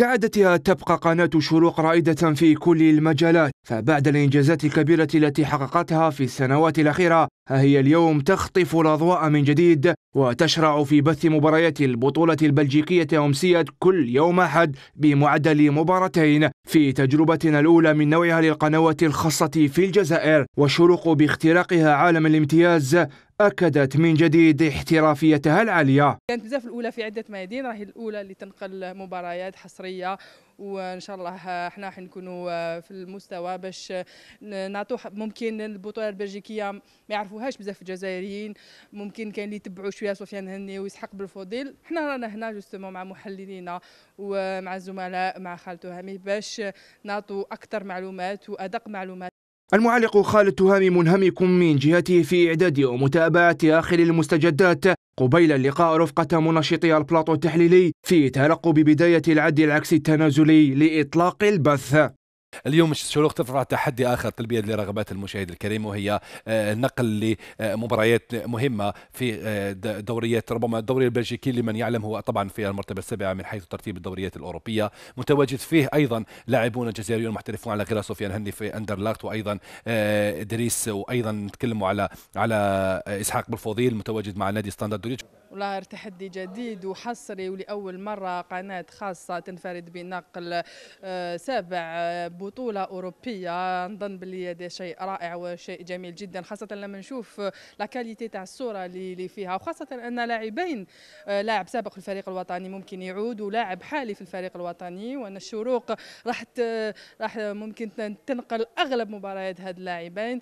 كعادتها تبقى قناة شروق رائدة في كل المجالات فبعد الإنجازات الكبيرة التي حققتها في السنوات الأخيرة ها هي اليوم تخطف الأضواء من جديد وتشرع في بث مباريات البطولة البلجيكية أمسية كل يوم أحد بمعدل مباراتين في تجربتنا الأولى من نوعها للقنوات الخاصة في الجزائر وشروق باختراقها عالم الامتياز أكدت من جديد احترافيتها العالية كانت بزاف الأولى في عدة ميادين راهي الأولى اللي تنقل مباريات حصرية وان شاء الله احنا حنكونوا آه، في المستوى باش نعطوا ممكن البطوله البلجيكيه ما يعرفوهاش بزاف الجزائريين ممكن كاين اللي يتبعوا شويه سفيان هني ويسحق بالفضيل حنا رانا هنا جوستومون مع محللينا ومع الزملاء مع خالته هامي باش نعطوا اكثر معلومات وادق معلومات المعلق خالد تهامي منهمك من جهته في إعداد ومتابعة آخر المستجدات قبيل اللقاء رفقة منشطي البلاطو التحليلي في ترقب بداية العد العكسي التنازلي لإطلاق البث اليوم الشروق ترفع تحدي اخر تلبيه لرغبات المشاهد الكريم وهي آه، نقل لمباريات مهمه في آه، دوريات ربما الدوري البلجيكي لمن يعلم هو طبعا في المرتبه السابعه من حيث ترتيب الدوريات الاوروبيه متواجد فيه ايضا لاعبون جزائريون محترفون على غير سفيان هندي في اندرلاخت وايضا آه، ادريس وايضا نتكلموا على على اسحاق بالفوضيل متواجد مع نادي ستاندرد والله تحدي جديد وحصري ولأول مرة قناة خاصة تنفرد بنقل آه، سبع آه، بطولة أوروبية نظن بلي هذا شيء رائع وشيء جميل جدا خاصة لما نشوف لا كاليتي تاع الصورة اللي فيها وخاصة أن لاعبين آه، لاعب سابق في الفريق الوطني ممكن يعود ولاعب حالي في الفريق الوطني وأن الشروق راح راح ممكن تنقل أغلب مباريات هاد اللاعبين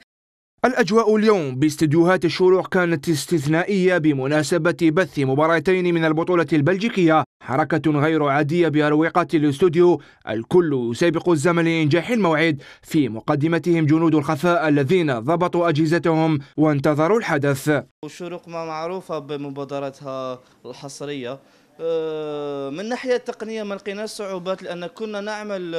الأجواء اليوم باستديوهات الشروق كانت استثنائية بمناسبة بث مباراتين من البطولة البلجيكية حركة غير عادية بأروقة الاستوديو الكل يسابق الزمن لإنجاح الموعد في مقدمتهم جنود الخفاء الذين ضبطوا أجهزتهم وانتظروا الحدث الشروق ما معروفة بمبادرتها الحصرية أه، من ناحية التقنية ما لقيناش صعوبات لأن كنا نعمل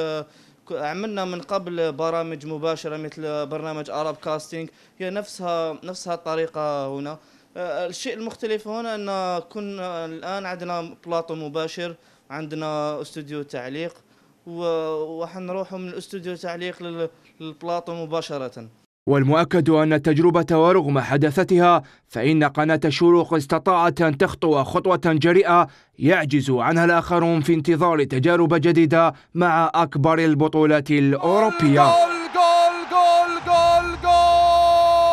عملنا من قبل برامج مباشره مثل برنامج ارب كاستينج هي نفسها نفسها الطريقه هنا آه، الشيء المختلف هنا ان كنا الان عندنا بلاطو مباشر عندنا استوديو تعليق وحنروح من الاستوديو تعليق للبلاطو مباشره والمؤكد أن التجربة ورغم حدثتها فإن قناة الشروق استطاعت أن تخطو خطوة جريئة يعجز عنها الآخرون في انتظار تجارب جديدة مع أكبر البطولات الأوروبية